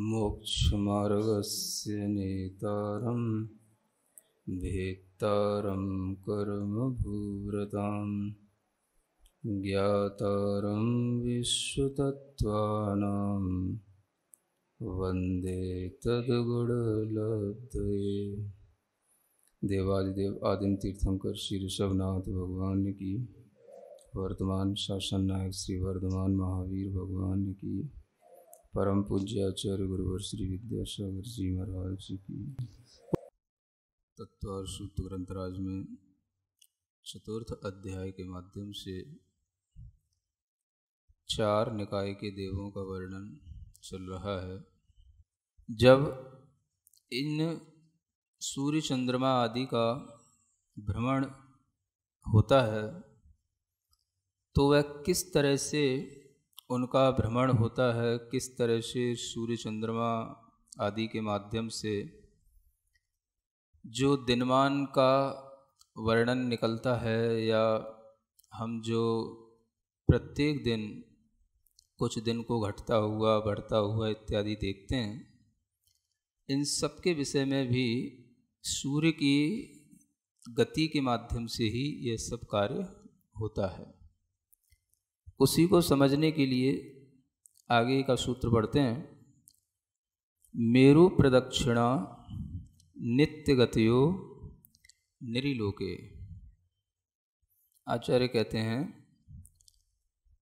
मोक्षमार्गस्य नेतारं भेत्तारं कर्मभूव्रताम् ज्ञातारं विश्वतत्त्वानां वन्दे तद्गुणलब्धये देवादिदेव आदिम तीर्थंकर श्री ऋषभनाथ भगवान की वर्तमान शासन नायक श्री वर्धमान महावीर भगवान की परम पूज्य आचार्य गुरुवर श्री विद्यासागर जी महाराज जी की तत्व और सूत्र ग्रंथराज में चतुर्थ अध्याय के माध्यम से चार निकाय के देवों का वर्णन चल रहा है जब इन सूर्य चंद्रमा आदि का भ्रमण होता है तो वह किस तरह से उनका भ्रमण होता है किस तरह से सूर्य चंद्रमा आदि के माध्यम से जो दिनमान का वर्णन निकलता है या हम जो प्रत्येक दिन कुछ दिन को घटता हुआ बढ़ता हुआ इत्यादि देखते हैं इन सब के विषय में भी सूर्य की गति के माध्यम से ही यह सब कार्य होता है उसी को समझने के लिए आगे का सूत्र पढ़ते हैं मेरु प्रदक्षिणा नित्य गतियो निरीलोके आचार्य कहते हैं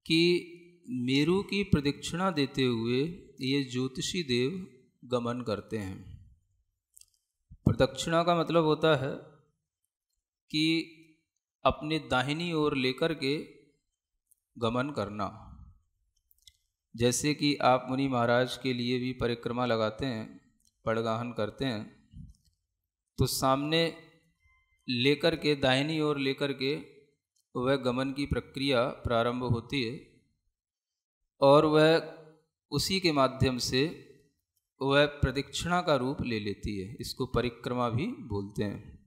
कि मेरु की प्रदक्षिणा देते हुए ये ज्योतिषी देव गमन करते हैं प्रदक्षिणा का मतलब होता है कि अपने दाहिनी ओर लेकर के गमन करना जैसे कि आप मुनि महाराज के लिए भी परिक्रमा लगाते हैं पड़गाहन करते हैं तो सामने लेकर के दाहिनी ओर लेकर के वह गमन की प्रक्रिया प्रारंभ होती है और वह उसी के माध्यम से वह प्रदक्षिणा का रूप ले लेती है इसको परिक्रमा भी बोलते हैं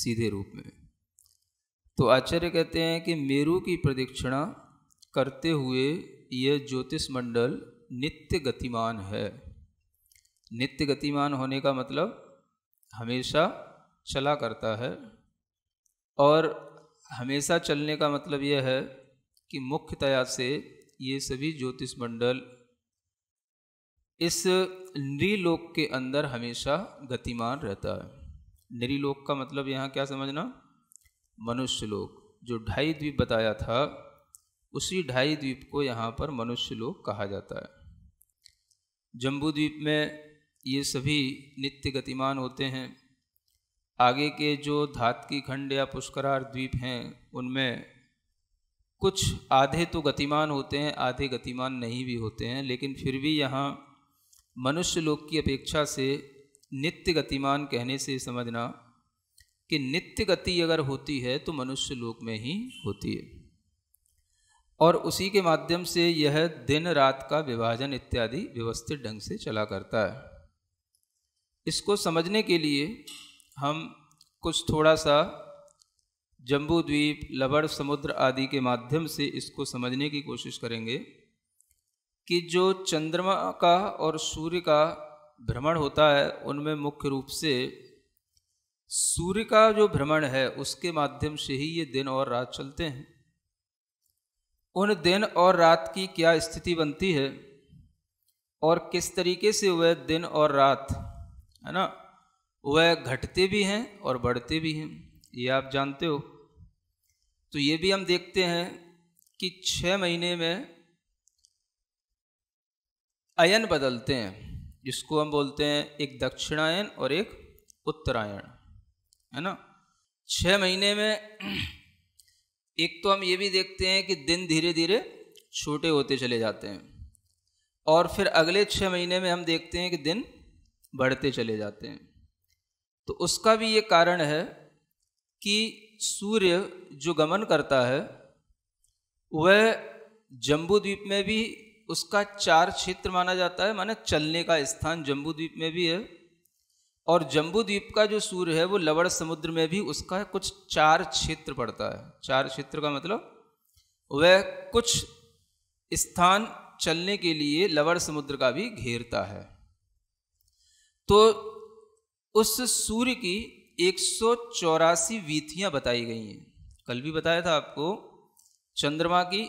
सीधे रूप में तो आचार्य कहते हैं कि मेरु की प्रदीक्षिणा करते हुए यह ज्योतिष मंडल नित्य गतिमान है नित्य गतिमान होने का मतलब हमेशा चला करता है और हमेशा चलने का मतलब यह है कि मुख्यतया से ये सभी ज्योतिष मंडल इस नृलोक के अंदर हमेशा गतिमान रहता है नृलोक का मतलब यहाँ क्या समझना मनुष्य लोक जो ढाई द्वीप बताया था उसी ढाई द्वीप को यहाँ पर मनुष्य लोक कहा जाता है जम्बू द्वीप में ये सभी नित्य गतिमान होते हैं आगे के जो धात की खंड या पुष्करार द्वीप हैं उनमें कुछ आधे तो गतिमान होते हैं आधे गतिमान नहीं भी होते हैं लेकिन फिर भी यहाँ मनुष्य लोक की अपेक्षा से नित्य गतिमान कहने से समझना कि नित्य गति अगर होती है तो मनुष्य लोक में ही होती है और उसी के माध्यम से यह दिन रात का विभाजन इत्यादि व्यवस्थित ढंग से चला करता है इसको समझने के लिए हम कुछ थोड़ा सा जम्बू द्वीप लबर समुद्र आदि के माध्यम से इसको समझने की कोशिश करेंगे कि जो चंद्रमा का और सूर्य का भ्रमण होता है उनमें मुख्य रूप से सूर्य का जो भ्रमण है उसके माध्यम से ही ये दिन और रात चलते हैं उन दिन और रात की क्या स्थिति बनती है और किस तरीके से वह दिन और रात है ना वह घटते भी हैं और बढ़ते भी हैं ये आप जानते हो तो ये भी हम देखते हैं कि छ महीने में अयन बदलते हैं जिसको हम बोलते हैं एक दक्षिणायन और एक उत्तरायण है ना छः महीने में एक तो हम ये भी देखते हैं कि दिन धीरे धीरे छोटे होते चले जाते हैं और फिर अगले छः महीने में हम देखते हैं कि दिन बढ़ते चले जाते हैं तो उसका भी ये कारण है कि सूर्य जो गमन करता है वह जम्बू द्वीप में भी उसका चार क्षेत्र माना जाता है माने चलने का स्थान जम्बू द्वीप में भी है और जम्बूद्वीप का जो सूर्य है वो लवण समुद्र में भी उसका कुछ चार क्षेत्र पड़ता है चार क्षेत्र का मतलब वह कुछ स्थान चलने के लिए लवण समुद्र का भी घेरता है तो उस सूर्य की एक सौ चौरासी वीथियाँ बताई गई हैं कल भी बताया था आपको चंद्रमा की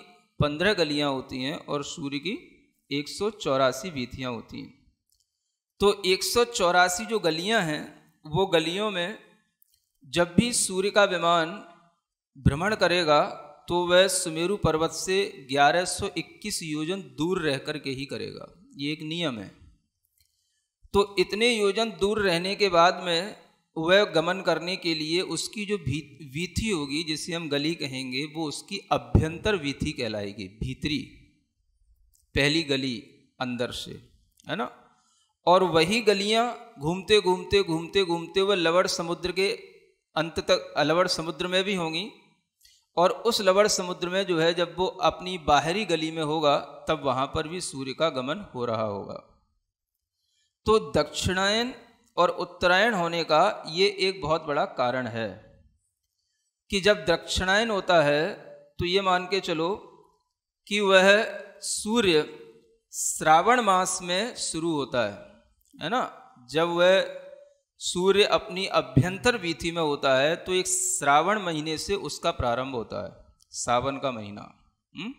पंद्रह गलियाँ होती हैं और सूर्य की एक सौ चौरासी वीथियाँ होती हैं तो एक जो गलियां हैं वो गलियों में जब भी सूर्य का विमान भ्रमण करेगा तो वह सुमेरु पर्वत से 1121 योजन दूर रह कर के ही करेगा ये एक नियम है तो इतने योजन दूर रहने के बाद में वह गमन करने के लिए उसकी जो भी वीथी होगी जिसे हम गली कहेंगे वो उसकी अभ्यंतर वीथी कहलाएगी भीतरी पहली गली अंदर से है ना और वही गलियां घूमते घूमते घूमते घूमते वह लवड़ समुद्र के अंत तक लवड़ समुद्र में भी होंगी और उस लवड़ समुद्र में जो है जब वो अपनी बाहरी गली में होगा तब वहाँ पर भी सूर्य का गमन हो रहा होगा तो दक्षिणायन और उत्तरायण होने का ये एक बहुत बड़ा कारण है कि जब दक्षिणायन होता है तो ये मान के चलो कि वह सूर्य श्रावण मास में शुरू होता है है ना जब वह सूर्य अपनी अभ्यंतर वीथी में होता है तो एक श्रावण महीने से उसका प्रारंभ होता है सावन का महीना हम्म?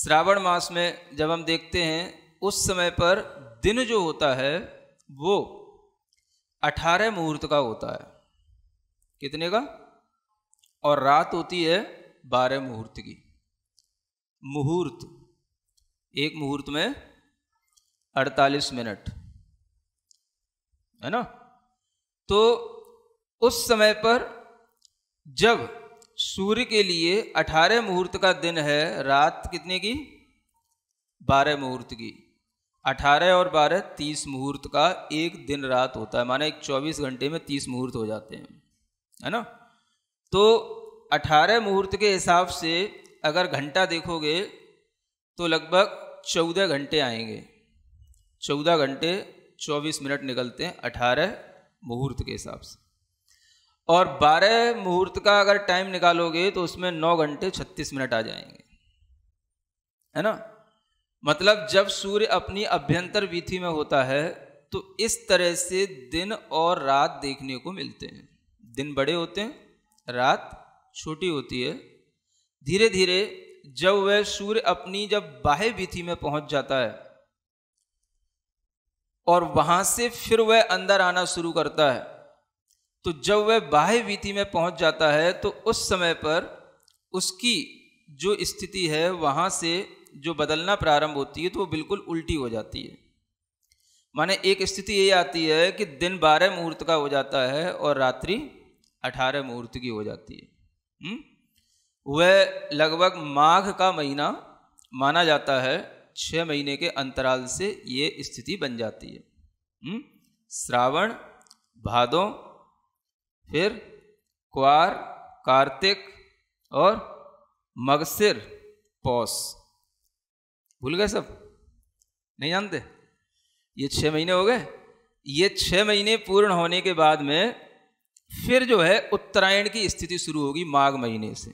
श्रावण मास में जब हम देखते हैं उस समय पर दिन जो होता है वो अठारह मुहूर्त का होता है कितने का और रात होती है बारह मुहूर्त की मुहूर्त एक मुहूर्त में अड़तालीस मिनट है ना तो उस समय पर जब सूर्य के लिए अठारह मुहूर्त का दिन है रात कितने की बारह मुहूर्त की अठारह और बारह तीस मुहूर्त का एक दिन रात होता है माना एक चौबीस घंटे में तीस मुहूर्त हो जाते हैं है ना तो अठारह मुहूर्त के हिसाब से अगर घंटा देखोगे तो लगभग चौदह घंटे आएंगे चौदह घंटे चौबीस मिनट निकलते हैं अठारह मुहूर्त के हिसाब से और बारह मुहूर्त का अगर टाइम निकालोगे तो उसमें नौ घंटे छत्तीस मिनट आ जाएंगे है ना मतलब जब सूर्य अपनी अभ्यंतर विधि में होता है तो इस तरह से दिन और रात देखने को मिलते हैं दिन बड़े होते हैं रात छोटी होती है धीरे धीरे जब वह सूर्य अपनी जब बाह्य विधि में पहुंच जाता है और वहाँ से फिर वह अंदर आना शुरू करता है तो जब वह बाह्य वीति में पहुँच जाता है तो उस समय पर उसकी जो स्थिति है वहाँ से जो बदलना प्रारंभ होती है तो वो बिल्कुल उल्टी हो जाती है माने एक स्थिति ये आती है कि दिन बारह मुहूर्त का हो जाता है और रात्रि अठारह मुहूर्त की हो जाती है हम्म? वह लगभग माघ का महीना माना जाता है छः महीने के अंतराल से ये स्थिति बन जाती है हम्म? श्रावण भादो फिर क्वार कार्तिक और मगसिर पौष भूल गए सब नहीं जानते ये छः महीने हो गए ये छः महीने पूर्ण होने के बाद में फिर जो है उत्तरायण की स्थिति शुरू होगी माघ महीने से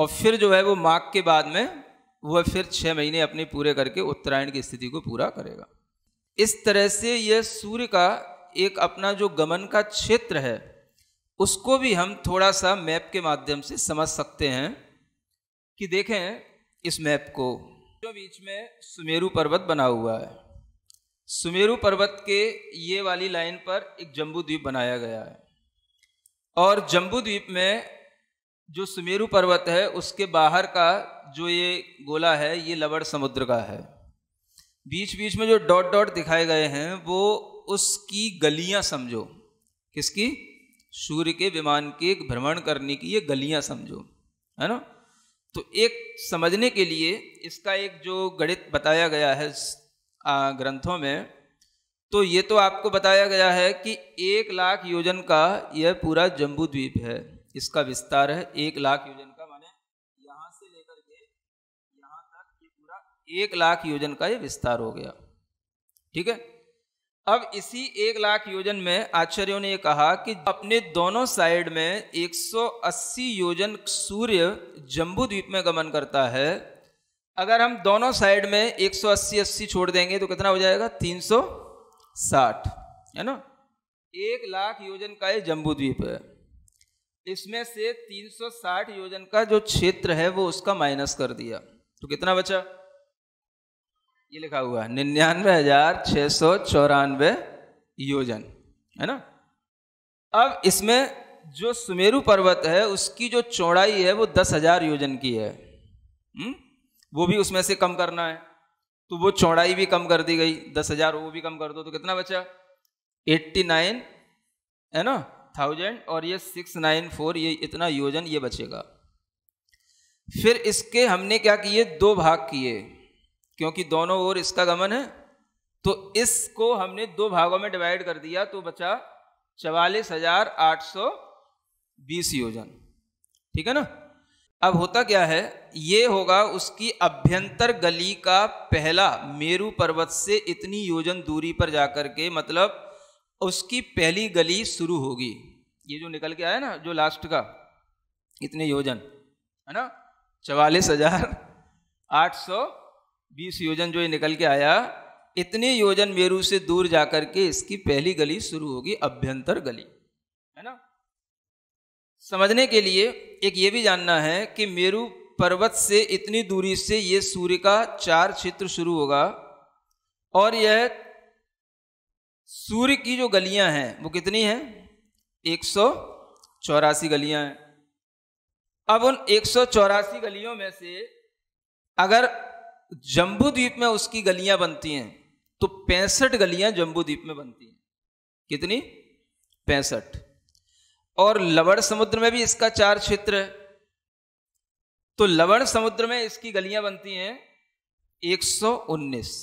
और फिर जो है वो माघ के बाद में वह फिर छह महीने अपने पूरे करके उत्तरायण की स्थिति को पूरा करेगा इस तरह से यह सूर्य का एक अपना जो गमन का क्षेत्र है उसको भी हम थोड़ा सा मैप के माध्यम से समझ सकते हैं कि देखें इस मैप को जो बीच में सुमेरु पर्वत बना हुआ है सुमेरु पर्वत के ये वाली लाइन पर एक जम्बू द्वीप बनाया गया है और जम्बू द्वीप में जो सुमेरु पर्वत है उसके बाहर का जो ये गोला है ये लवड़ समुद्र का है बीच बीच में जो डॉट डॉट दिखाए गए हैं वो उसकी गलियां समझो किसकी सूर्य के विमान के भ्रमण करने की ये गलियां समझो है ना तो एक समझने के लिए इसका एक जो गणित बताया गया है ग्रंथों में तो ये तो आपको बताया गया है कि एक लाख योजन का यह पूरा जम्बू द्वीप है इसका विस्तार है एक लाख योजन का माने यहाँ से लेकर के यहाँ तक ये पूरा एक लाख योजन का ये विस्तार हो गया ठीक है अब इसी एक लाख योजन में आचार्यों ने यह कहा कि अपने दोनों साइड में 180 योजन सूर्य जम्बू द्वीप में गमन करता है अगर हम दोनों साइड में 180 80 छोड़ देंगे तो कितना हो जाएगा 360 है ना एक लाख योजन का ये जम्बू द्वीप है इसमें से 360 योजन का जो क्षेत्र है वो उसका माइनस कर दिया तो कितना बचा ये लिखा हुआ है निन्यानवे हजार छह सौ चौरानवे योजन है ना अब इसमें जो सुमेरु पर्वत है उसकी जो चौड़ाई है वो दस हजार योजन की है हुँ? हम्म? वो भी उसमें से कम करना है तो वो चौड़ाई भी कम कर दी गई दस हजार वो भी कम कर दो तो कितना बचा एट्टी नाइन है ना थाउजेंड और ये सिक्स नाइन फोर ये इतना योजन ये बचेगा फिर इसके हमने क्या किए दो भाग किए क्योंकि दोनों ओर इसका गमन है तो इसको हमने दो भागों में डिवाइड कर दिया तो बचा चवालीस हजार आठ सौ बीस योजन ठीक है ना अब होता क्या है ये होगा उसकी अभ्यंतर गली का पहला मेरू पर्वत से इतनी योजन दूरी पर जाकर के मतलब उसकी पहली गली शुरू होगी ये जो निकल के आया ना जो लास्ट का इतने योजन है ना चवालीस हजार आठ सौ बीस योजन जो ये निकल के आया इतने योजन मेरू से दूर जाकर के इसकी पहली गली शुरू होगी अभ्यंतर गली है ना समझने के लिए एक ये भी जानना है कि मेरू पर्वत से इतनी दूरी से ये सूर्य का चार क्षेत्र शुरू होगा और यह सूर्य की जो गलियां हैं वो कितनी हैं एक सौ चौरासी गलियां हैं अब उन एक सौ चौरासी गलियों में से अगर जम्बू द्वीप में उसकी गलियां बनती हैं तो पैंसठ गलियां जम्बू द्वीप में बनती हैं कितनी पैंसठ और लवण समुद्र में भी इसका चार क्षेत्र है तो लवण समुद्र में इसकी गलियां बनती हैं 119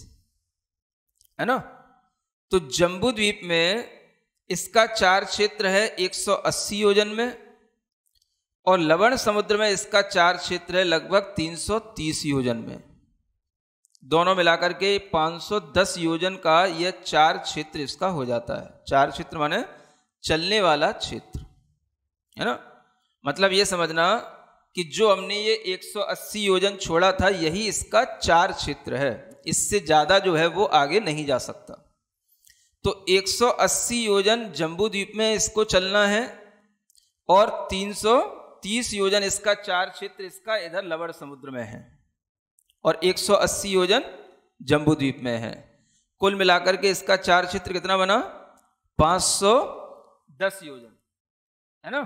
है ना तो जम्बू द्वीप में इसका चार क्षेत्र है 180 योजन में और लवण समुद्र में इसका चार क्षेत्र है लगभग 330 योजन में दोनों मिलाकर के 510 योजन का यह चार क्षेत्र इसका हो जाता है चार क्षेत्र माने चलने वाला क्षेत्र है ना मतलब ये समझना कि जो हमने ये 180 योजन छोड़ा था यही इसका चार क्षेत्र है इससे ज़्यादा जो है वो आगे नहीं जा सकता तो 180 योजन जम्बू द्वीप में इसको चलना है और 330 योजन इसका चार क्षेत्र इसका इधर लवर समुद्र में है और 180 योजन जम्बू द्वीप में है कुल मिलाकर के इसका चार क्षेत्र कितना बना 510 योजन है ना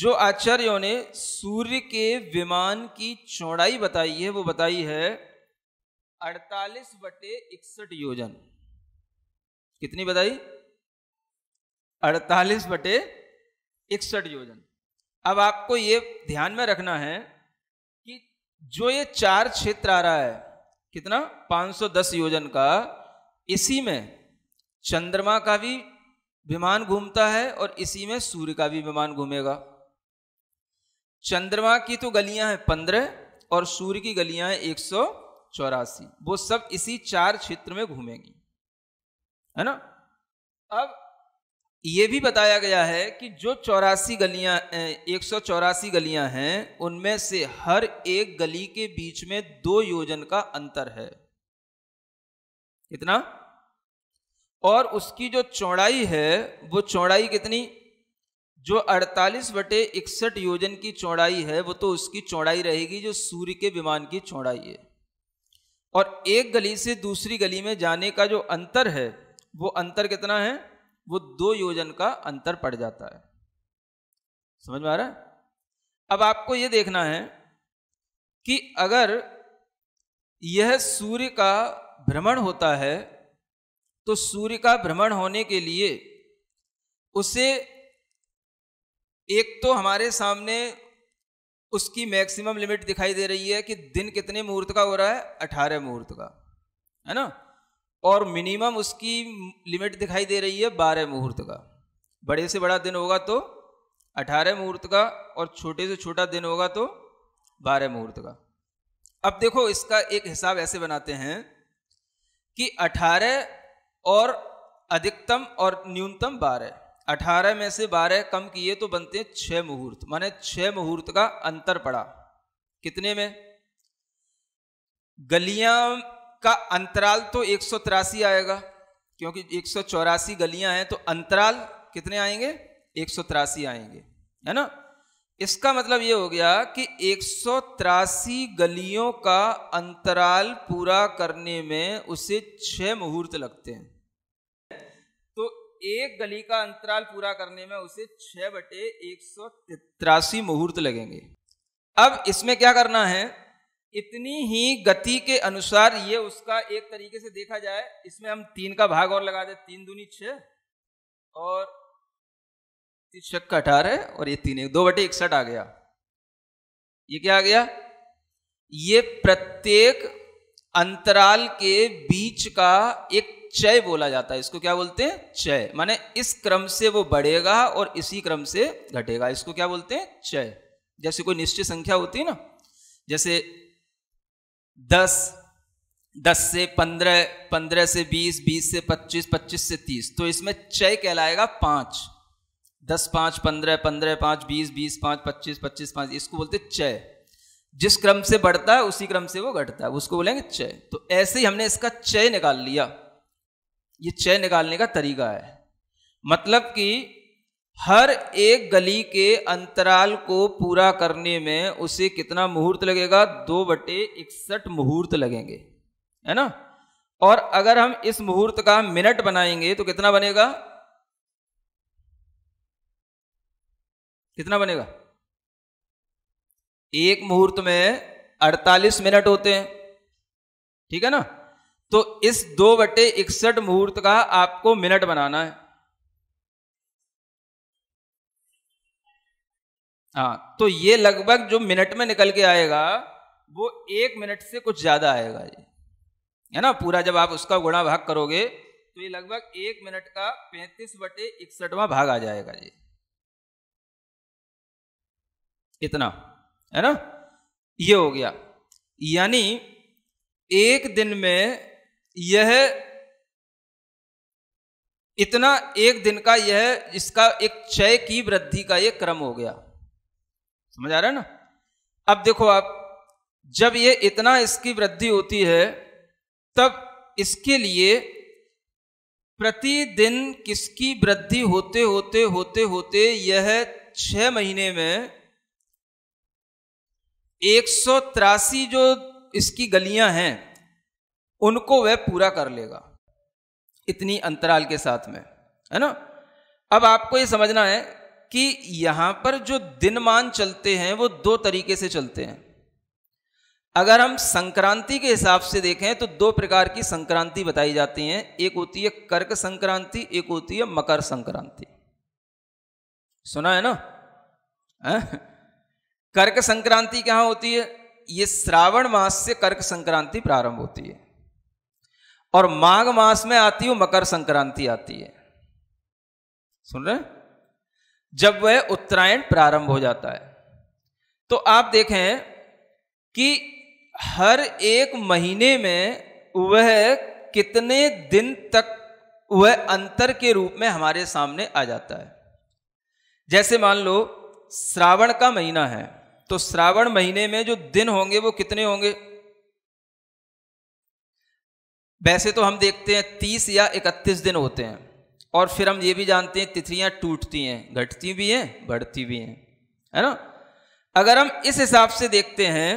जो आचार्यों ने सूर्य के विमान की चौड़ाई बताई है वो बताई है 48 बटे इकसठ योजन कितनी बताई अड़तालीस बटे इकसठ योजन अब आपको ये ध्यान में रखना है कि जो ये चार क्षेत्र आ रहा है कितना 510 योजन का इसी में चंद्रमा का भी विमान घूमता है और इसी में सूर्य का भी विमान घूमेगा चंद्रमा की तो गलियां हैं पंद्रह और सूर्य की गलियां हैं एक सौ चौरासी वो सब इसी चार क्षेत्र में घूमेंगी है ना अब ये भी बताया गया है कि जो चौरासी गलियां एक सौ चौरासी गलियां हैं उनमें से हर एक गली के बीच में दो योजन का अंतर है कितना और उसकी जो चौड़ाई है वो चौड़ाई कितनी जो 48 बटे इकसठ योजन की चौड़ाई है वो तो उसकी चौड़ाई रहेगी जो सूर्य के विमान की चौड़ाई है और एक गली से दूसरी गली में जाने का जो अंतर है वो अंतर कितना है वो दो योजन का अंतर पड़ जाता है समझ में आ रहा है अब आपको ये देखना है कि अगर यह सूर्य का भ्रमण होता है तो सूर्य का भ्रमण होने के लिए उसे एक तो हमारे सामने उसकी मैक्सिमम लिमिट दिखाई दे रही है कि दिन कितने मुहूर्त का हो रहा है अठारह मुहूर्त का है ना और मिनिमम उसकी लिमिट दिखाई दे रही है बारह मुहूर्त का बड़े से बड़ा दिन होगा तो अठारह मुहूर्त का और छोटे से छोटा दिन होगा तो बारह मुहूर्त का अब देखो इसका एक हिसाब ऐसे बनाते हैं कि अठारह और अधिकतम और न्यूनतम बारह अठारह में से बारह कम किए तो बनते हैं छः मुहूर्त माने छः मुहूर्त का अंतर पड़ा कितने में गलियां का अंतराल तो एक आएगा क्योंकि एक गलियां हैं तो अंतराल कितने आएंगे एक आएंगे है ना इसका मतलब ये हो गया कि एक गलियों का अंतराल पूरा करने में उसे छह मुहूर्त लगते हैं तो एक गली का अंतराल पूरा करने में उसे छह बटे एक मुहूर्त लगेंगे अब इसमें क्या करना है इतनी ही गति के अनुसार ये उसका एक तरीके से देखा जाए इसमें हम तीन का भाग और लगा दे तीन दूनी छ और तीस छक्का अठारह और ये तीन एक दो बटे इकसठ आ गया ये क्या आ गया ये प्रत्येक अंतराल के बीच का एक चय बोला जाता है इसको क्या बोलते हैं चय माने इस क्रम से वो बढ़ेगा और इसी क्रम से घटेगा इसको क्या बोलते हैं चय जैसे कोई निश्चित संख्या होती है ना जैसे दस दस से पंद्रह पंद्रह से बीस बीस से पच्चीस पच्चीस से तीस तो इसमें चय कहलाएगा पांच दस पांच पंद्रह पंद्रह पांच बीस बीस पांच पच्चीस पच्चीस पांच इसको बोलते चय जिस क्रम से बढ़ता है उसी क्रम से वो घटता है उसको बोलेंगे चय तो ऐसे ही हमने इसका चय निकाल लिया ये चय निकालने का तरीका है मतलब कि हर एक गली के अंतराल को पूरा करने में उसे कितना मुहूर्त लगेगा दो बटे इकसठ मुहूर्त लगेंगे है ना और अगर हम इस मुहूर्त का मिनट बनाएंगे तो कितना बनेगा कितना बनेगा एक मुहूर्त में 48 मिनट होते हैं ठीक है ना तो इस दो बटे इकसठ मुहूर्त का आपको मिनट बनाना है हाँ तो ये लगभग जो मिनट में निकल के आएगा वो एक मिनट से कुछ ज़्यादा आएगा ये है ना पूरा जब आप उसका गुणा भाग करोगे तो ये लगभग एक मिनट का पैंतीस बटे इकसठवा भाग आ जाएगा ये इतना है ना ये हो गया यानी एक दिन में यह इतना एक दिन का यह इसका एक क्षय की वृद्धि का यह क्रम हो गया समझ आ रहा है ना अब देखो आप जब ये इतना इसकी वृद्धि होती है तब इसके लिए प्रतिदिन किसकी वृद्धि होते होते होते होते यह छह महीने में एक जो इसकी गलियां हैं उनको वह पूरा कर लेगा इतनी अंतराल के साथ में है ना अब आपको ये समझना है कि यहां पर जो दिनमान चलते हैं वो दो तरीके से चलते हैं अगर हम संक्रांति के हिसाब से देखें तो दो प्रकार की संक्रांति बताई जाती हैं एक होती है कर्क संक्रांति एक होती है मकर संक्रांति सुना है ना कर्क संक्रांति क्या होती है ये श्रावण मास से कर्क संक्रांति प्रारंभ होती है और माघ मास में आती हो मकर संक्रांति आती है सुन रहे हैं जब वह उत्तरायण प्रारंभ हो जाता है तो आप देखें कि हर एक महीने में वह कितने दिन तक वह अंतर के रूप में हमारे सामने आ जाता है जैसे मान लो श्रावण का महीना है तो श्रावण महीने में जो दिन होंगे वो कितने होंगे वैसे तो हम देखते हैं तीस या इकतीस दिन होते हैं और फिर हम ये भी जानते हैं तिथियां टूटती हैं घटती भी हैं बढ़ती भी हैं है ना अगर हम इस हिसाब से देखते हैं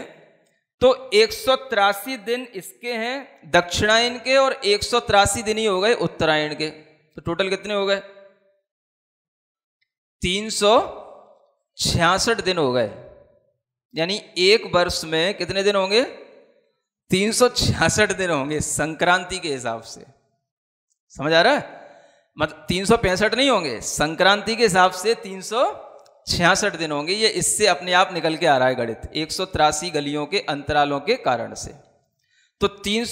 तो एक दिन इसके हैं दक्षिणायन के और एक दिन ही हो गए उत्तरायण के तो टोटल कितने हो गए तीन दिन हो गए यानी एक वर्ष में कितने दिन होंगे तीन दिन होंगे संक्रांति के हिसाब से समझ आ रहा है मतलब तीन नहीं होंगे संक्रांति के हिसाब से तीन छियासठ दिन होंगे ये इससे अपने आप निकल के आ रहा है गणित एक गलियों के अंतरालों के कारण से तो तीन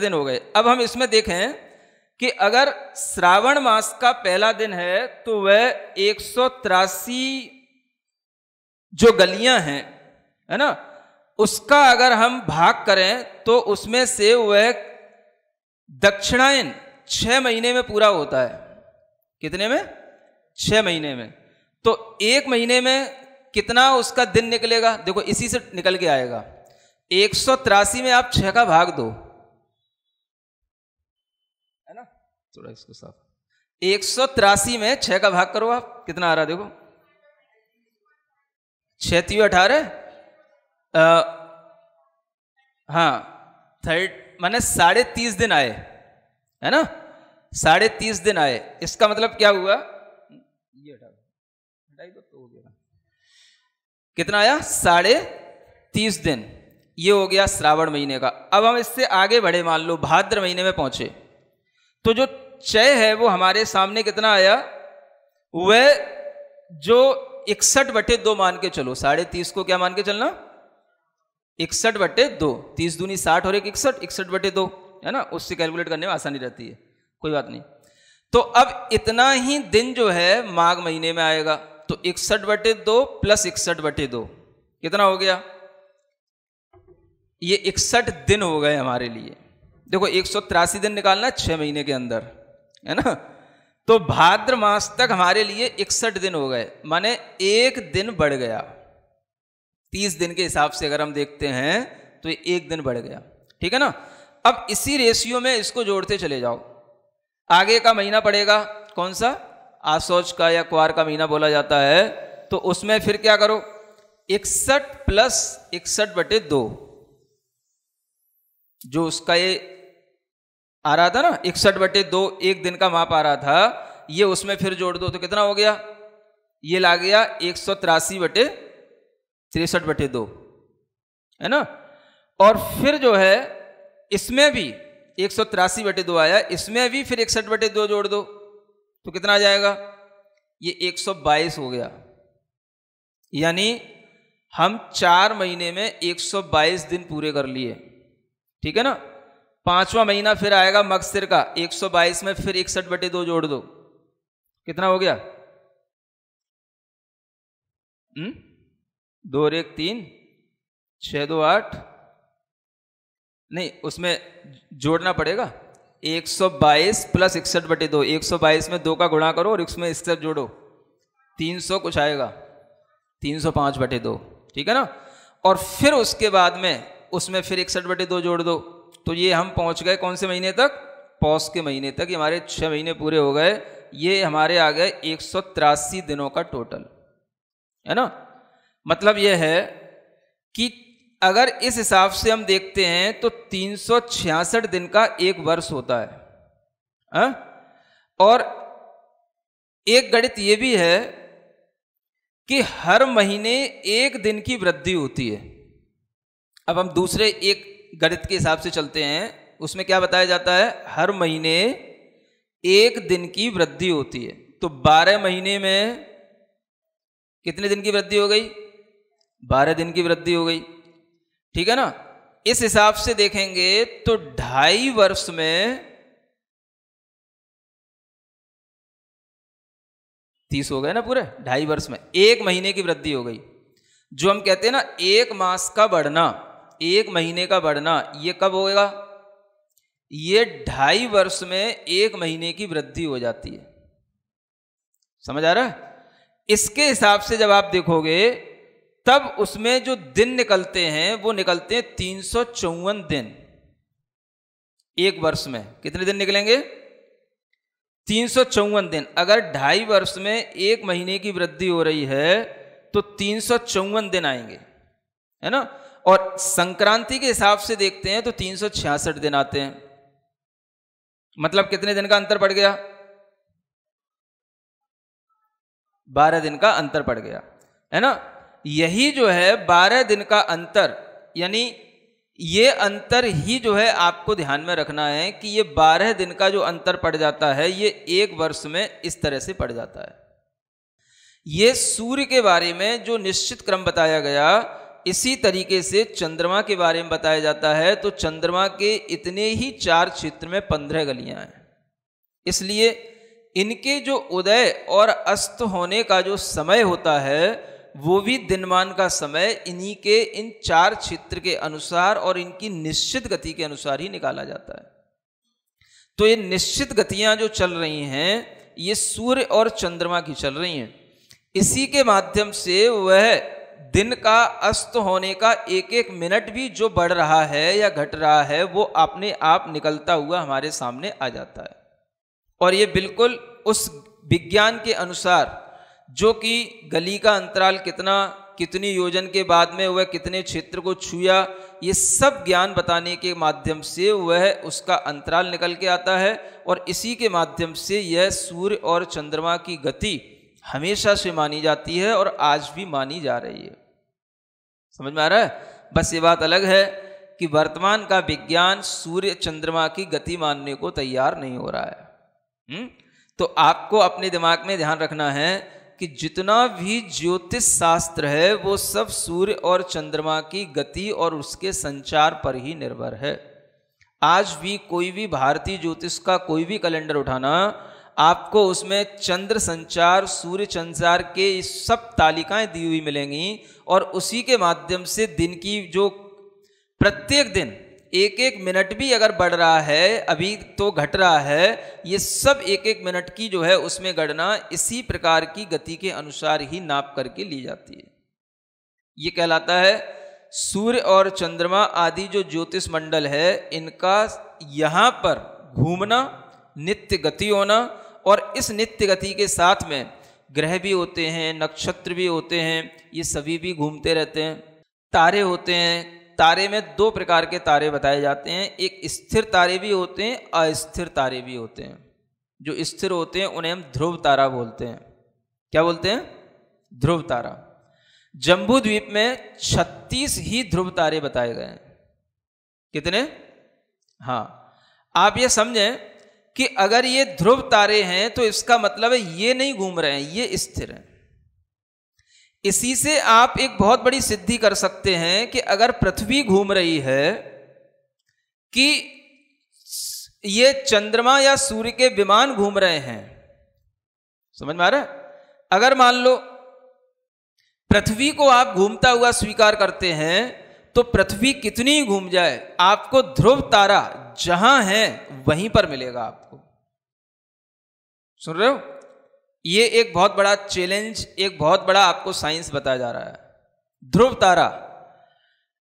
दिन हो गए अब हम इसमें देखें कि अगर श्रावण मास का पहला दिन है तो वह एक जो गलियां हैं है ना उसका अगर हम भाग करें तो उसमें से वह दक्षिणायन छः महीने में पूरा होता है कितने में छः महीने में तो एक महीने में कितना उसका दिन निकलेगा देखो इसी से निकल के आएगा एक में आप छः का भाग दो है ना थोड़ा इसको साफ एक में छः का भाग करो आप कितना आ रहा देखो छती अठारह हाँ थर्ड मैंने साढ़े तीस दिन आए है ना साढ़े तीस दिन आए इसका मतलब क्या हुआ ये हटाई दो तो हो गया कितना आया साढ़े तीस दिन ये हो गया श्रावण महीने का अब हम इससे आगे बढ़े मान लो भाद्र महीने में पहुंचे तो जो चय है वो हमारे सामने कितना आया वह जो इकसठ बटे दो मान के चलो साढ़े तीस को क्या मान के चलना इकसठ बटे दो तीस दूनी साठ और एक इकसठ इकसठ बटे दो है ना उससे कैलकुलेट करने में आसानी रहती है कोई बात नहीं तो अब इतना ही दिन जो है माघ महीने में आएगा तो इकसठ बटे दो प्लस इकसठ बटे दो कितना हो गया ये इकसठ दिन हो गए हमारे लिए देखो एक सौ तिरासी दिन निकालना छह महीने के अंदर है ना तो भाद्र मास तक हमारे लिए इकसठ दिन हो गए माने एक दिन बढ़ गया तीस दिन के हिसाब से अगर हम देखते हैं तो एक दिन बढ़ गया ठीक है ना अब इसी रेशियो में इसको जोड़ते चले जाओ आगे का महीना पड़ेगा कौन सा आसोच का या कुआर का महीना बोला जाता है तो उसमें फिर क्या करो इकसठ प्लस इकसठ बटे दो जो उसका ये आ रहा था ना इकसठ बटे दो एक दिन का माप आ रहा था ये उसमें फिर जोड़ दो तो कितना हो गया ये ला गया एक सौ तिरासी बटे तिरसठ बटे दो है ना और फिर जो है इसमें भी एक सौ तिरासी बटे दो आया इसमें भी फिर इकसठ बटे दो जोड़ दो तो कितना आ जाएगा ये एक सौ बाईस हो गया यानी हम चार महीने में एक सौ बाईस दिन पूरे कर लिए ठीक है ना पांचवा महीना फिर आएगा मकसिर का एक सौ बाईस में फिर इकसठ बटे दो जोड़ दो कितना हो गया हुँ? हम्म? दो एक तीन छः दो आठ नहीं उसमें जोड़ना पड़ेगा 122 प्लस इकसठ बटे दो एक में दो का गुणा करो और इसमें इकसठ जोड़ो 300 कुछ आएगा 305 बटे दो ठीक है ना और फिर उसके बाद में उसमें फिर इकसठ बटे दो जोड़ दो तो ये हम पहुंच गए कौन से महीने तक पौष के महीने तक ये हमारे छः महीने पूरे हो गए ये हमारे आ गए एक दिनों का टोटल है ना मतलब ये है कि अगर इस हिसाब से हम देखते हैं तो तीन दिन का एक वर्ष होता है आ? हाँ? और एक गणित ये भी है कि हर महीने एक दिन की वृद्धि होती है अब हम दूसरे एक गणित के हिसाब से चलते हैं उसमें क्या बताया जाता है हर महीने एक दिन की वृद्धि होती है तो बारह महीने में कितने दिन की वृद्धि हो गई बारह दिन की वृद्धि हो गई ठीक है ना इस हिसाब से देखेंगे तो ढाई वर्ष में तीस हो गए ना पूरे ढाई वर्ष में एक महीने की वृद्धि हो गई जो हम कहते हैं ना एक मास का बढ़ना एक महीने का बढ़ना ये कब होगा ये ढाई वर्ष में एक महीने की वृद्धि हो जाती है समझ आ रहा है इसके हिसाब से जब आप देखोगे तब उसमें जो दिन निकलते हैं वो निकलते हैं तीन सौ चौवन दिन एक वर्ष में कितने दिन निकलेंगे तीन सौ चौवन दिन अगर ढाई वर्ष में एक महीने की वृद्धि हो रही है तो तीन सौ चौवन दिन आएंगे है ना और संक्रांति के हिसाब से देखते हैं तो तीन सौ छियासठ दिन आते हैं मतलब कितने दिन का अंतर पड़ गया बारह दिन का अंतर पड़ गया है ना यही जो है बारह दिन का अंतर यानी ये अंतर ही जो है आपको ध्यान में रखना है कि ये बारह दिन का जो अंतर पड़ जाता है ये एक वर्ष में इस तरह से पड़ जाता है ये सूर्य के बारे में जो निश्चित क्रम बताया गया इसी तरीके से चंद्रमा के बारे में बताया जाता है तो चंद्रमा के इतने ही चार क्षेत्र में पंद्रह गलियां हैं इसलिए इनके जो उदय और अस्त होने का जो समय होता है वो भी दिनमान का समय इन्हीं के इन चार क्षेत्र के अनुसार और इनकी निश्चित गति के अनुसार ही निकाला जाता है तो ये निश्चित गतियां जो चल रही हैं ये सूर्य और चंद्रमा की चल रही हैं इसी के माध्यम से वह दिन का अस्त होने का एक एक मिनट भी जो बढ़ रहा है या घट रहा है वो अपने आप निकलता हुआ हमारे सामने आ जाता है और ये बिल्कुल उस विज्ञान के अनुसार जो कि गली का अंतराल कितना कितनी योजन के बाद में वह कितने क्षेत्र को छूया ये सब ज्ञान बताने के माध्यम से वह उसका अंतराल निकल के आता है और इसी के माध्यम से यह सूर्य और चंद्रमा की गति हमेशा से मानी जाती है और आज भी मानी जा रही है समझ में आ रहा है बस ये बात अलग है कि वर्तमान का विज्ञान सूर्य चंद्रमा की गति मानने को तैयार नहीं हो रहा है हुँ? हम्म? तो आपको अपने दिमाग में ध्यान रखना है कि जितना भी ज्योतिष शास्त्र है वो सब सूर्य और चंद्रमा की गति और उसके संचार पर ही निर्भर है आज भी कोई भी भारतीय ज्योतिष का कोई भी कैलेंडर उठाना आपको उसमें चंद्र संचार सूर्य संचार के सब तालिकाएं दी हुई मिलेंगी और उसी के माध्यम से दिन की जो प्रत्येक दिन एक एक मिनट भी अगर बढ़ रहा है अभी तो घट रहा है ये सब एक एक मिनट की जो है उसमें गणना इसी प्रकार की गति के अनुसार ही नाप करके ली जाती है ये कहलाता है सूर्य और चंद्रमा आदि जो ज्योतिष मंडल है इनका यहाँ पर घूमना नित्य गति होना और इस नित्य गति के साथ में ग्रह भी होते हैं नक्षत्र भी होते हैं ये सभी भी घूमते रहते हैं तारे होते हैं तारे में दो प्रकार के तारे बताए जाते हैं एक स्थिर तारे भी होते हैं अस्थिर तारे भी होते हैं जो स्थिर होते हैं उन्हें हम ध्रुव तारा बोलते हैं क्या बोलते हैं ध्रुव तारा जम्बू द्वीप में 36 ही ध्रुव तारे बताए गए हैं कितने हाँ आप ये समझें कि अगर ये ध्रुव तारे हैं तो इसका मतलब है ये नहीं घूम रहे हैं ये स्थिर हैं इसी से आप एक बहुत बड़ी सिद्धि कर सकते हैं कि अगर पृथ्वी घूम रही है कि ये चंद्रमा या सूर्य के विमान घूम रहे हैं समझ में आ रहा है अगर मान लो पृथ्वी को आप घूमता हुआ स्वीकार करते हैं तो पृथ्वी कितनी घूम जाए आपको ध्रुव तारा जहां है वहीं पर मिलेगा आपको सुन रहे हो ये एक बहुत बड़ा चैलेंज एक बहुत बड़ा आपको साइंस बताया जा रहा है ध्रुव तारा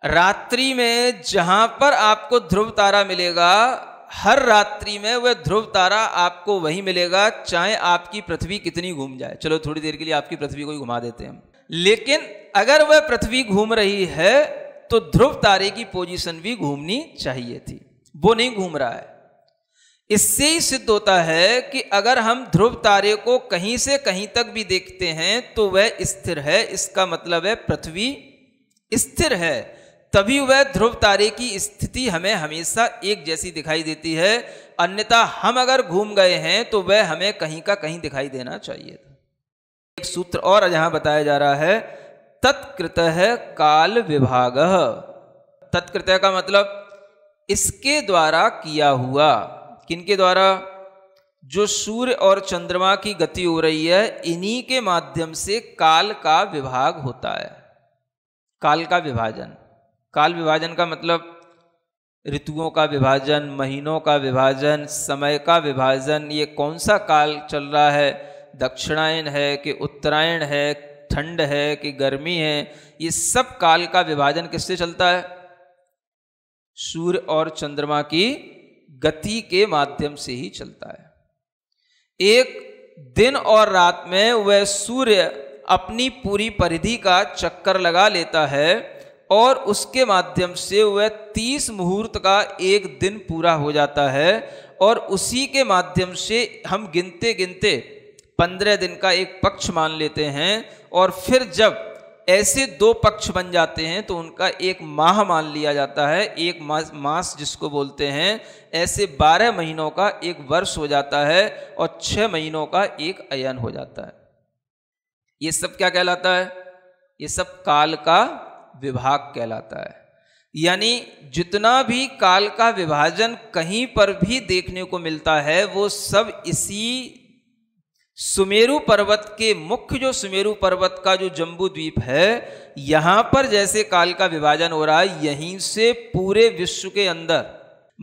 रात्रि में जहां पर आपको ध्रुव तारा मिलेगा हर रात्रि में वह ध्रुव तारा आपको वही मिलेगा चाहे आपकी पृथ्वी कितनी घूम जाए चलो थोड़ी देर के लिए आपकी पृथ्वी को ही घुमा देते हैं लेकिन अगर वह पृथ्वी घूम रही है तो ध्रुव तारे की पोजीशन भी घूमनी चाहिए थी वो नहीं घूम रहा है इससे ही सिद्ध होता है कि अगर हम ध्रुव तारे को कहीं से कहीं तक भी देखते हैं तो वह स्थिर है इसका मतलब है पृथ्वी स्थिर है तभी वह ध्रुव तारे की स्थिति हमें हमेशा एक जैसी दिखाई देती है अन्यथा हम अगर घूम गए हैं तो वह हमें कहीं का कहीं दिखाई देना चाहिए था एक सूत्र और यहाँ बताया जा रहा है तत्कृत काल विभाग तत्कृत का मतलब इसके द्वारा किया हुआ किनके द्वारा जो सूर्य और चंद्रमा की गति हो रही है इन्हीं के माध्यम से काल का विभाग होता है काल का विभाजन काल विभाजन का मतलब ऋतुओं का विभाजन महीनों का विभाजन समय का विभाजन ये कौन सा काल चल रहा है दक्षिणायन है कि उत्तरायण है ठंड है कि गर्मी है ये सब काल का विभाजन किससे चलता है सूर्य और चंद्रमा की गति के माध्यम से ही चलता है एक दिन और रात में वह सूर्य अपनी पूरी परिधि का चक्कर लगा लेता है और उसके माध्यम से वह तीस मुहूर्त का एक दिन पूरा हो जाता है और उसी के माध्यम से हम गिनते गिनते पंद्रह दिन का एक पक्ष मान लेते हैं और फिर जब ऐसे दो पक्ष बन जाते हैं तो उनका एक माह मान लिया जाता है एक मास मास जिसको बोलते हैं ऐसे बारह महीनों का एक वर्ष हो जाता है और छह महीनों का एक अयन हो जाता है ये सब क्या कहलाता है ये सब काल का विभाग कहलाता है यानी जितना भी काल का विभाजन कहीं पर भी देखने को मिलता है वो सब इसी सुमेरु पर्वत के मुख्य जो सुमेरु पर्वत का जो जम्बू द्वीप है यहां पर जैसे काल का विभाजन हो रहा है यहीं से पूरे विश्व के अंदर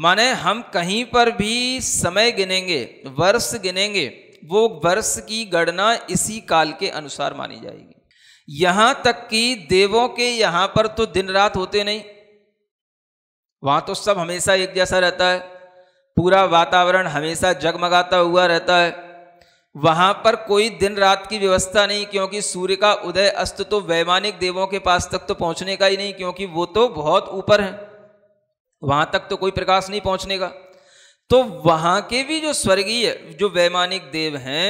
माने हम कहीं पर भी समय गिनेंगे वर्ष गिनेंगे वो वर्ष की गणना इसी काल के अनुसार मानी जाएगी यहां तक कि देवों के यहां पर तो दिन रात होते नहीं वहां तो सब हमेशा एक जैसा रहता है पूरा वातावरण हमेशा जगमगाता हुआ रहता है वहां पर कोई दिन रात की व्यवस्था नहीं क्योंकि सूर्य का उदय अस्त तो वैमानिक देवों के पास तक तो पहुंचने का ही नहीं क्योंकि वो तो बहुत ऊपर है वहां तक तो कोई प्रकाश नहीं पहुँचने का तो वहाँ के भी जो स्वर्गीय जो वैमानिक देव हैं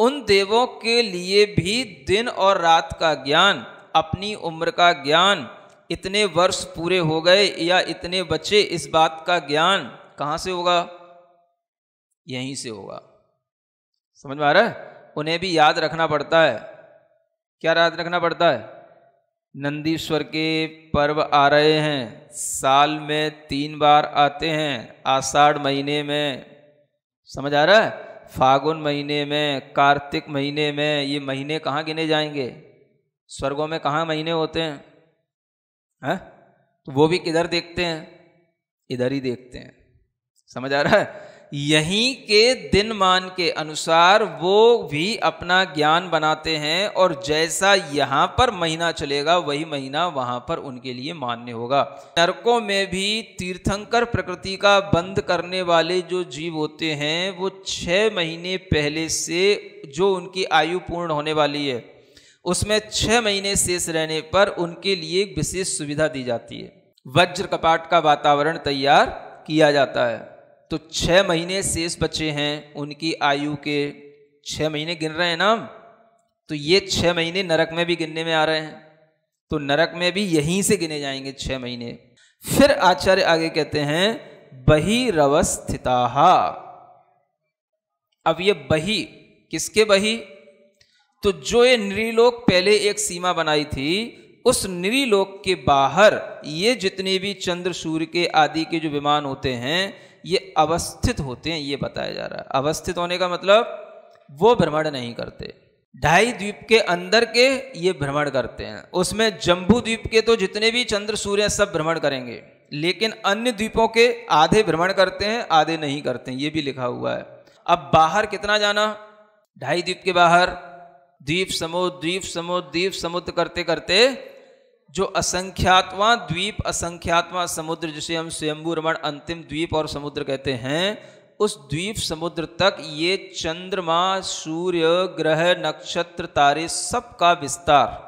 उन देवों के लिए भी दिन और रात का ज्ञान अपनी उम्र का ज्ञान इतने वर्ष पूरे हो गए या इतने बच्चे इस बात का ज्ञान कहाँ से होगा यहीं से होगा समझ में आ रहा है उन्हें भी याद रखना पड़ता है क्या याद रखना पड़ता है नंदीश्वर के पर्व आ रहे हैं साल में तीन बार आते हैं आषाढ़ महीने में समझ आ रहा है फागुन महीने में कार्तिक महीने में ये महीने कहाँ गिने जाएंगे स्वर्गों में कहाँ महीने होते हैं है? तो वो भी किधर देखते हैं इधर ही देखते हैं समझ आ रहा है यहीं के दिन मान के अनुसार वो भी अपना ज्ञान बनाते हैं और जैसा यहाँ पर महीना चलेगा वही महीना वहाँ पर उनके लिए मान्य होगा नरकों में भी तीर्थंकर प्रकृति का बंद करने वाले जो जीव होते हैं वो छः महीने पहले से जो उनकी आयु पूर्ण होने वाली है उसमें छः महीने शेष रहने पर उनके लिए एक विशेष सुविधा दी जाती है वज्र कपाट का वातावरण तैयार किया जाता है तो छः महीने शेष बचे हैं उनकी आयु के छः महीने गिन रहे हैं ना तो ये छः महीने नरक में भी गिनने में आ रहे हैं तो नरक में भी यहीं से गिने जाएंगे छः महीने फिर आचार्य आगे कहते हैं बही रवस्थिता अब ये बही किसके बही तो जो ये निरीलोक पहले एक सीमा बनाई थी उस निरीलोक के बाहर ये जितने भी चंद्र सूर्य के आदि के जो विमान होते हैं ये अवस्थित होते हैं ये बताया जा रहा है अवस्थित होने का मतलब वो भ्रमण नहीं करते ढाई द्वीप के अंदर के ये भ्रमण करते हैं उसमें जम्बू द्वीप के तो जितने भी चंद्र सूर्य सब भ्रमण करेंगे लेकिन अन्य द्वीपों के आधे भ्रमण करते हैं आधे नहीं करते हैं ये भी लिखा हुआ है अब बाहर कितना जाना ढाई द्वीप के बाहर द्वीप समुद्र द्वीप समुद्र द्वीप समुद्र करते करते जो असंख्यातवा द्वीप असंख्यातवा समुद्र जिसे हम स्वयंभू रमण अंतिम द्वीप और समुद्र कहते हैं उस द्वीप समुद्र तक ये चंद्रमा सूर्य ग्रह नक्षत्र तारे सबका विस्तार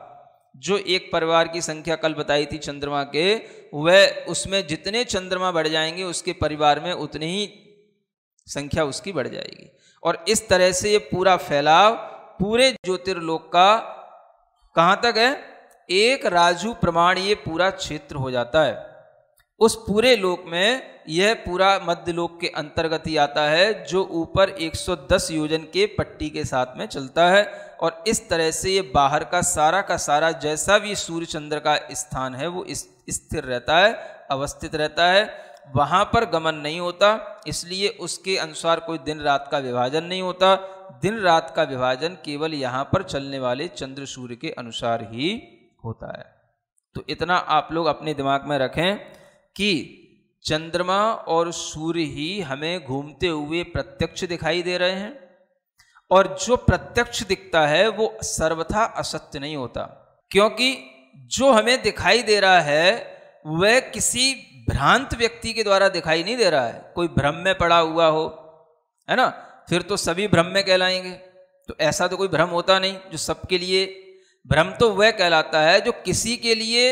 जो एक परिवार की संख्या कल बताई थी चंद्रमा के वह उसमें जितने चंद्रमा बढ़ जाएंगे उसके परिवार में उतनी ही संख्या उसकी बढ़ जाएगी और इस तरह से ये पूरा फैलाव पूरे ज्योतिर्लोक का कहाँ तक है एक राजू प्रमाण ये पूरा क्षेत्र हो जाता है उस पूरे लोक में यह पूरा मध्य लोक के अंतर्गत ही आता है जो ऊपर 110 योजन के पट्टी के साथ में चलता है और इस तरह से ये बाहर का सारा का सारा जैसा भी सूर्य चंद्र का स्थान है वो स्थिर रहता है अवस्थित रहता है वहाँ पर गमन नहीं होता इसलिए उसके अनुसार कोई दिन रात का विभाजन नहीं होता दिन रात का विभाजन केवल यहाँ पर चलने वाले चंद्र सूर्य के अनुसार ही होता है तो इतना आप लोग अपने दिमाग में रखें कि चंद्रमा और सूर्य ही हमें घूमते हुए प्रत्यक्ष दिखाई दे रहे हैं और जो प्रत्यक्ष दिखता है वो सर्वथा असत्य नहीं होता क्योंकि जो हमें दिखाई दे रहा है वह किसी भ्रांत व्यक्ति के द्वारा दिखाई नहीं दे रहा है कोई भ्रम में पड़ा हुआ हो है ना फिर तो सभी भ्रम में कहलाएंगे तो ऐसा तो कोई भ्रम होता नहीं जो सबके लिए भ्रम तो वह कहलाता है जो किसी के लिए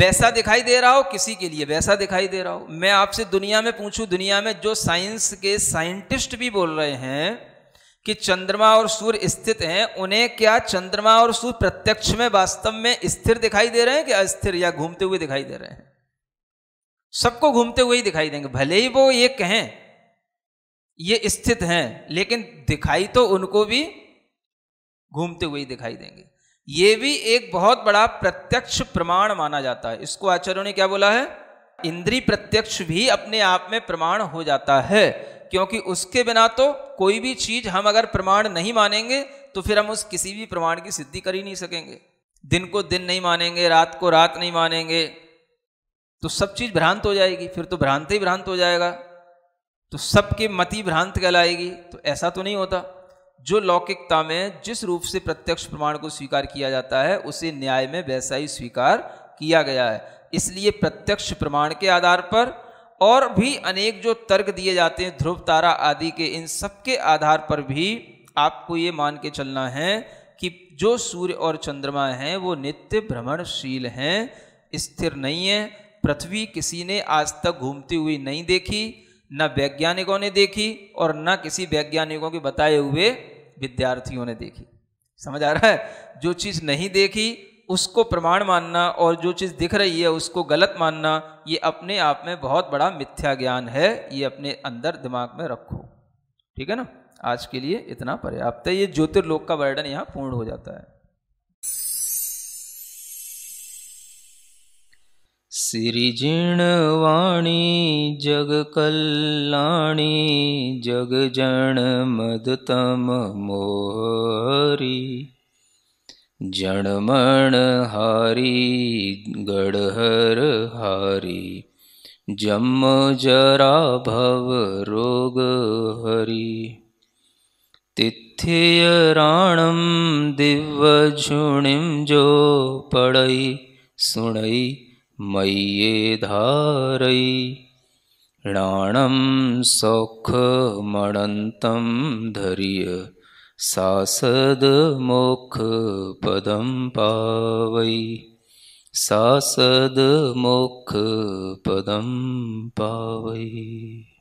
वैसा दिखाई दे रहा हो किसी के लिए वैसा दिखाई दे रहा हो मैं आपसे दुनिया में पूछूं दुनिया में जो साइंस के साइंटिस्ट भी बोल रहे हैं कि चंद्रमा और सूर्य स्थित हैं उन्हें क्या चंद्रमा और सूर्य प्रत्यक्ष में वास्तव में स्थिर दिखाई दे रहे हैं कि अस्थिर या घूमते हुए दिखाई दे रहे हैं सबको घूमते हुए ही दिखाई देंगे भले ही वो ये कहें ये स्थित हैं लेकिन दिखाई तो उनको भी घूमते हुए दिखाई देंगे ये भी एक बहुत बड़ा प्रत्यक्ष प्रमाण माना जाता है इसको आचार्यों ने क्या बोला है इंद्री प्रत्यक्ष भी अपने आप में प्रमाण हो जाता है क्योंकि उसके बिना तो कोई भी चीज हम अगर प्रमाण नहीं मानेंगे तो फिर हम उस किसी भी प्रमाण की सिद्धि कर ही नहीं सकेंगे दिन को दिन नहीं मानेंगे रात को रात नहीं मानेंगे तो सब चीज भ्रांत हो जाएगी फिर तो भ्रांत ही भ्रांत हो जाएगा तो सबके मति भ्रांत कहलाएगी तो ऐसा तो नहीं होता जो लौकिकता में जिस रूप से प्रत्यक्ष प्रमाण को स्वीकार किया जाता है उसे न्याय में वैसा ही स्वीकार किया गया है इसलिए प्रत्यक्ष प्रमाण के आधार पर और भी अनेक जो तर्क दिए जाते हैं ध्रुव तारा आदि के इन सब के आधार पर भी आपको ये मान के चलना है कि जो सूर्य और चंद्रमा हैं वो नित्य भ्रमणशील हैं स्थिर नहीं है पृथ्वी किसी ने आज तक घूमती हुई नहीं देखी न वैज्ञानिकों ने देखी और न किसी वैज्ञानिकों के बताए हुए विद्यार्थियों ने देखी समझ आ रहा है जो चीज़ नहीं देखी उसको प्रमाण मानना और जो चीज़ दिख रही है उसको गलत मानना ये अपने आप में बहुत बड़ा मिथ्या ज्ञान है ये अपने अंदर दिमाग में रखो ठीक है ना आज के लिए इतना पर्याप्त है ये ज्योतिर्लोक का वर्णन यहाँ पूर्ण हो जाता है सिरिजवाणी जगकल्याणि जग जन हारी जनहारि हारी जम जराभवरोगहरियराणं दिवझुणिं जो पढै सुणै मये धारयि णाणं सौखमणन्तं धरिय सासदमोखपदं पावै सासदमोखपदं पावै